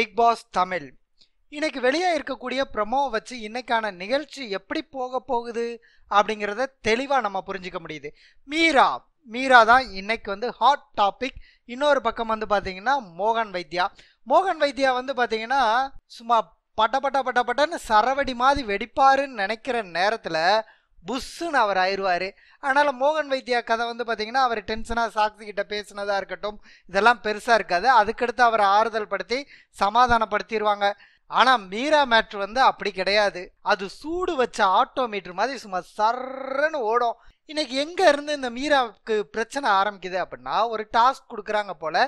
big pass Tamil இன்னைக்கு வெளியே இருக்கக்கூடிய ப்ரமோ வச்சு இன்னைக்கான நிகழ்ச்சி எப்படி போக போகுது அப்படிங்கிறத தெளிவாக நம்ம புரிஞ்சுக்க முடியுது மீரா மீரா தான் இன்னைக்கு வந்து ஹாட் டாபிக் இன்னொரு பக்கம் வந்து பார்த்தீங்கன்னா மோகன் வைத்தியா மோகன் வைத்தியா வந்து பார்த்தீங்கன்னா சும்மா பட்ட பட்ட பட்ட பட்டன்னு சரவடி மாதிரி வெடிப்பாருன்னு நினைக்கிற நேரத்தில் புஷ்ஷுன்னு அவர் ஆயிடுவார் அதனால் மோகன் வைத்தியா கதை வந்து பார்த்திங்கன்னா அவர் டென்ஷனாக சாக்சி கிட்ட பேசினதாக இருக்கட்டும் இதெல்லாம் பெருசாக இருக்காது அதுக்கடுத்து அவரை ஆறுதல் படுத்தி சமாதானப்படுத்திடுவாங்க ஆனால் மீரா மேட்ரு வந்து அப்படி கிடையாது அது சூடு வச்ச ஆட்டோ மீட்ரு மாதிரி சும்மா சர்றன்னு ஓடும் இன்றைக்கி எங்கே இருந்து இந்த மீராவுக்கு பிரச்சனை ஆரம்பிக்குது அப்படின்னா ஒரு டாஸ்க் கொடுக்குறாங்க போல்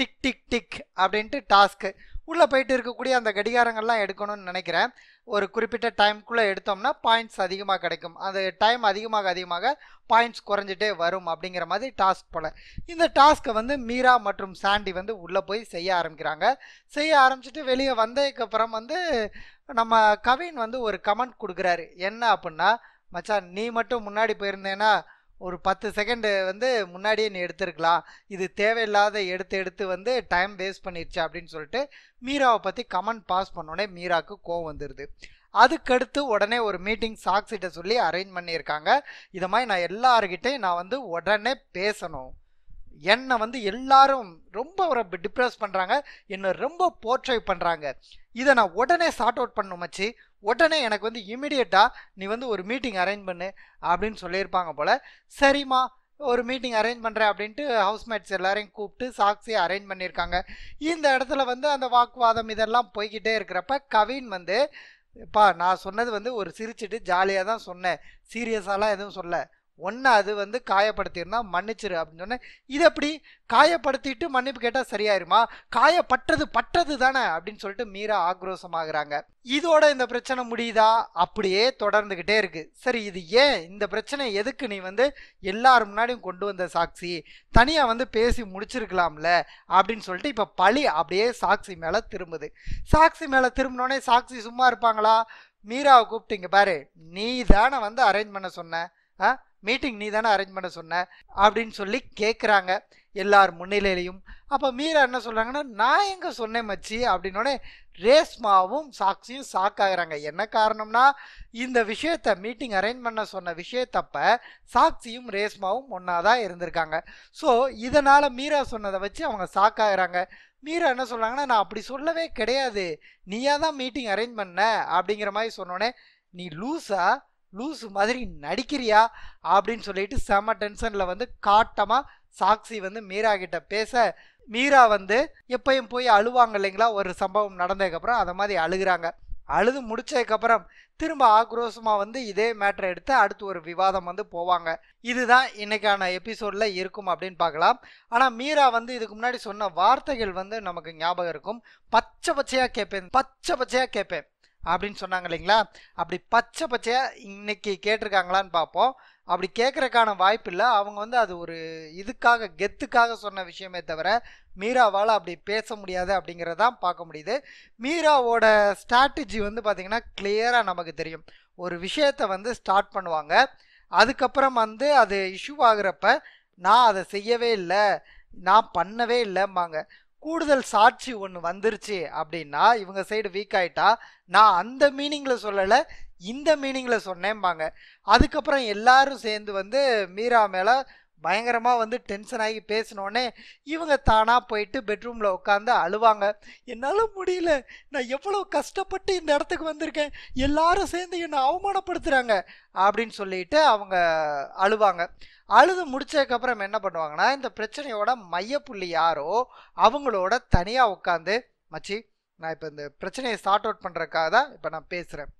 டிக் டிக் டிக் அப்படின்ட்டு டாஸ்க்கு உள்ளே போயிட்டு இருக்கக்கூடிய அந்த கடிகாரங்கள்லாம் எடுக்கணும்னு நினைக்கிறேன் ஒரு குறிப்பிட்ட டைம்குள்ளே எடுத்தோம்னா பாயிண்ட்ஸ் அதிகமாக கிடைக்கும் அந்த டைம் அதிகமாக அதிகமாக பாயிண்ட்ஸ் குறைஞ்சிட்டே வரும் அப்படிங்கிற மாதிரி டாஸ்க் போல் இந்த டாஸ்க்கை வந்து மீரா மற்றும் சாண்டி வந்து உள்ளே போய் செய்ய ஆரம்பிக்கிறாங்க செய்ய ஆரம்பிச்சுட்டு வெளியே வந்ததுக்கப்புறம் வந்து நம்ம கவின் வந்து ஒரு கமெண்ட் கொடுக்குறாரு என்ன அப்படின்னா மச்சான் நீ மட்டும் முன்னாடி போயிருந்தேன்னா ஒரு பத்து செகண்டு வந்து முன்னாடியே நீ எடுத்துருக்கலாம் இது தேவையில்லாத எடுத்து எடுத்து வந்து டைம் வேஸ்ட் பண்ணிடுச்சு அப்படின்னு சொல்லிட்டு மீராவை பற்றி கமெண்ட் பாஸ் பண்ணோடனே மீராவுக்கு கோவம் வந்துடுது அதுக்கடுத்து உடனே ஒரு மீட்டிங் சாக்ஸிட்ட சொல்லி அரேஞ்ச் பண்ணியிருக்காங்க இதை மாதிரி நான் எல்லாருக்கிட்டையும் நான் வந்து உடனே பேசணும் என்னை வந்து எல்லாரும் ரொம்ப ஒரு டிப்ரெஸ் பண்ணுறாங்க என்னை ரொம்ப போர்ட்ரை பண்ணுறாங்க இதை நான் உடனே சார்ட் அவுட் பண்ணணும் மச்சி உடனே எனக்கு வந்து இமீடியட்டாக நீ வந்து ஒரு மீட்டிங் அரேஞ்ச் பண்ணு அப்படின்னு சொல்லியிருப்பாங்க போல் சரிம்மா ஒரு மீட்டிங் அரேஞ்ச் பண்ணுறேன் அப்படின்ட்டு ஹவுஸ்மேட்ஸ் எல்லாரையும் கூப்பிட்டு சாக்ஸி அரேஞ்ச் பண்ணியிருக்காங்க இந்த இடத்துல வந்து அந்த வாக்குவாதம் இதெல்லாம் போய்கிட்டே இருக்கிறப்ப கவின் வந்து பா நான் சொன்னது வந்து ஒரு சிரிச்சுட்டு ஜாலியாக தான் சொன்னேன் சீரியஸாலாம் எதுவும் சொல்ல ஒன்று அது வந்து காயப்படுத்திருந்தா மன்னிச்சிரு அப்படின்னு சொன்னேன் இது எப்படி காயப்படுத்திட்டு மன்னிப்பு கேட்டால் சரியாயிருமா காயப்பட்டது பட்டது தானே அப்படின்னு சொல்லிட்டு மீரா ஆக்ரோசமாகறாங்க இதோட இந்த பிரச்சனை முடியுதா அப்படியே தொடர்ந்துக்கிட்டே இருக்கு சரி இது ஏன் இந்த பிரச்சனை எதுக்கு நீ வந்து எல்லார் முன்னாடியும் கொண்டு வந்த சாட்சி தனியாக வந்து பேசி முடிச்சிருக்கலாம்ல அப்படின்னு சொல்லிட்டு இப்போ பழி அப்படியே சாக்சி மேலே திரும்புது சாட்சி மேலே திரும்பினோடனே சாக்சி சும்மா இருப்பாங்களா மீராவை கூப்பிட்டீங்க பாரு நீ தானே வந்து அரேஞ்ச் பண்ண சொன்ன ஆ மீட்டிங் நீ தானே அரேஞ்ச் பண்ண சொன்ன அப்படின்னு சொல்லி கேட்குறாங்க எல்லார் முன்னிலையிலையும் அப்போ மீரா என்ன சொல்கிறாங்கன்னா நான் எங்கே சொன்னேன் மச்சி அப்படின்னோடனே ரேஸ்மாவும் சாக்சியும் ஆகிறாங்க என்ன காரணம்னா இந்த விஷயத்த மீட்டிங் அரேஞ்ச் பண்ண சொன்ன விஷயத்தப்ப சாக்ஸியும் ரேஸ்மாவும் ஒன்றா தான் இருந்திருக்காங்க ஸோ இதனால் மீரா சொன்னதை வச்சு அவங்க ஆகிறாங்க மீரா என்ன சொல்கிறாங்கன்னா நான் அப்படி சொல்லவே கிடையாது நீயா தான் மீட்டிங் அரேஞ்ச் பண்ண அப்படிங்கிற மாதிரி சொன்னோடனே நீ லூஸாக லூஸு மாதிரி நடிக்கிறியா அப்படின்னு சொல்லிட்டு செம டென்ஷனில் வந்து காட்டமாக சாக்சி வந்து மீரா கிட்ட பேச மீரா வந்து எப்பயும் போய் அழுவாங்க இல்லைங்களா ஒரு சம்பவம் நடந்ததுக்கப்புறம் அதை மாதிரி அழுகிறாங்க அழுது முடிச்சதுக்கப்புறம் திரும்ப ஆக்ரோஷமாக வந்து இதே மேட்ரை எடுத்து அடுத்து ஒரு விவாதம் வந்து போவாங்க இதுதான் இன்னைக்கான எபிசோடில் இருக்கும் அப்படின்னு பார்க்கலாம் ஆனால் மீரா வந்து இதுக்கு முன்னாடி சொன்ன வார்த்தைகள் வந்து நமக்கு ஞாபகம் இருக்கும் பச்சை பச்சையாக கேட்பேன் பச்சை பச்சையாக கேட்பேன் அப்படின்னு சொன்னாங்க இல்லைங்களா அப்படி பச்சை பச்சையாக இன்னைக்கு கேட்டிருக்காங்களான்னு பார்ப்போம் அப்படி கேட்குறக்கான வாய்ப்பு இல்லை அவங்க வந்து அது ஒரு இதுக்காக கெத்துக்காக சொன்ன விஷயமே தவிர மீராவால் அப்படி பேச முடியாது அப்படிங்கிறதான் பார்க்க முடியுது மீராவோட ஸ்ட்ராட்டஜி வந்து பார்த்திங்கன்னா கிளியராக நமக்கு தெரியும் ஒரு விஷயத்தை வந்து ஸ்டார்ட் பண்ணுவாங்க அதுக்கப்புறம் வந்து அது இஷ்யூ ஆகுறப்ப நான் அதை செய்யவே இல்லை நான் பண்ணவே இல்லைம்பாங்க கூடுதல் சாட்சி ஒன்று வந்துருச்சு அப்படின்னா இவங்க சைடு வீக் ஆயிட்டா நான் அந்த மீனிங்கில் சொல்லலை இந்த மீனிங்கில் சொன்னேம்பாங்க அதுக்கப்புறம் எல்லாரும் சேர்ந்து வந்து மீரா மேலே பயங்கரமாக வந்து டென்ஷன் ஆகி பேசினோடனே இவங்க தானாக போயிட்டு பெட்ரூமில் உட்காந்து அழுவாங்க என்னால் முடியல நான் எவ்வளோ கஷ்டப்பட்டு இந்த இடத்துக்கு வந்திருக்கேன் எல்லாரும் சேர்ந்து என்னை அவமானப்படுத்துகிறாங்க அப்படின்னு சொல்லிட்டு அவங்க அழுவாங்க அழுது முடிச்சதுக்கப்புறம் என்ன பண்ணுவாங்கன்னா இந்த பிரச்சனையோட மையப்புள்ளி யாரோ அவங்களோட தனியாக உட்காந்து மச்சி நான் இப்போ இந்த பிரச்சனையை ஸ்டார்ட் அவுட் பண்ணுறதுக்காக தான் இப்போ நான் பேசுகிறேன்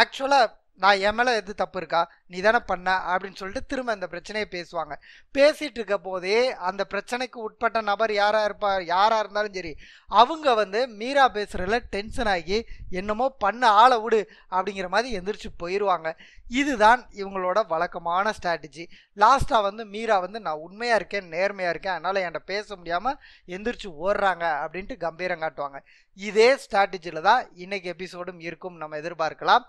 ஆக்சுவலாக நான் என் மேலே எது தப்பு இருக்கா நீ தானே பண்ண அப்படின்னு சொல்லிட்டு திரும்ப அந்த பிரச்சனையை பேசுவாங்க பேசிகிட்டு இருக்க போதே அந்த பிரச்சனைக்கு உட்பட்ட நபர் யாராக இருப்பா யாராக இருந்தாலும் சரி அவங்க வந்து மீரா பேசுகிறதில் டென்ஷன் ஆகி என்னமோ பண்ண ஆளை விடு அப்படிங்கிற மாதிரி எந்திரிச்சு போயிடுவாங்க இதுதான் இவங்களோட வழக்கமான ஸ்ட்ராட்டஜி லாஸ்ட்டாக வந்து மீரா வந்து நான் உண்மையாக இருக்கேன் நேர்மையாக இருக்கேன் அதனால் என்கிட்ட பேச முடியாமல் எந்திரிச்சு ஓடுறாங்க அப்படின்ட்டு கம்பீரம் காட்டுவாங்க இதே ஸ்ட்ராட்டஜியில் தான் இன்றைக்கி எபிசோடும் இருக்கும் நம்ம எதிர்பார்க்கலாம்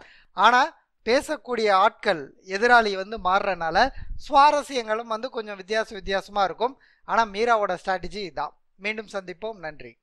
ஆனால் பேசக்கூடிய ஆட்கள் எதிராளி வந்து மாறுறனால சுவாரஸ்யங்களும் வந்து கொஞ்சம் வித்தியாச வித்தியாசமாக இருக்கும் ஆனால் மீராவோட ஸ்ட்ராட்டஜி இதுதான் மீண்டும் சந்திப்போம் நன்றி